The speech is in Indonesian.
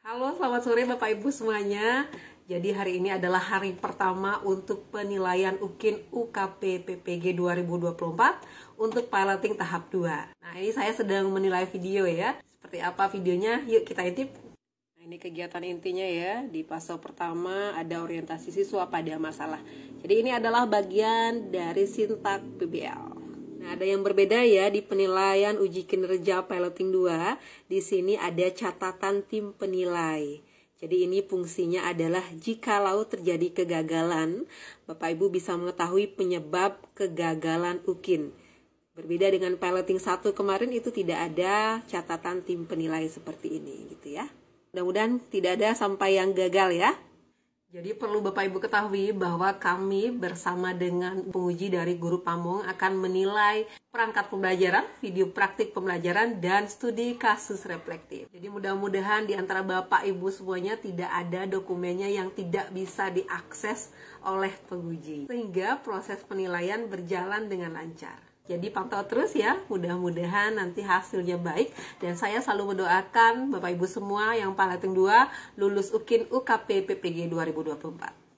Halo, selamat sore Bapak Ibu semuanya. Jadi hari ini adalah hari pertama untuk penilaian UKIN UKP PPG 2024 untuk piloting tahap 2. Nah, ini saya sedang menilai video ya. Seperti apa videonya? Yuk kita intip. Nah, ini kegiatan intinya ya. Di pasal pertama ada orientasi siswa pada masalah. Jadi ini adalah bagian dari sintak PBL. Nah, ada yang berbeda ya di penilaian uji kinerja piloting 2. Di sini ada catatan tim penilai. Jadi ini fungsinya adalah jikalau terjadi kegagalan, Bapak Ibu bisa mengetahui penyebab kegagalan UKIN. Berbeda dengan piloting 1 kemarin itu tidak ada catatan tim penilai seperti ini gitu ya. Mudah-mudahan tidak ada sampai yang gagal ya. Jadi perlu Bapak Ibu ketahui bahwa kami bersama dengan penguji dari Guru Pamong akan menilai perangkat pembelajaran, video praktik pembelajaran, dan studi kasus reflektif. Jadi mudah-mudahan di antara Bapak Ibu semuanya tidak ada dokumennya yang tidak bisa diakses oleh penguji. Sehingga proses penilaian berjalan dengan lancar. Jadi pantau terus ya, mudah-mudahan nanti hasilnya baik dan saya selalu mendoakan Bapak Ibu semua yang paling tua lulus UKIN UKP PPG 2024.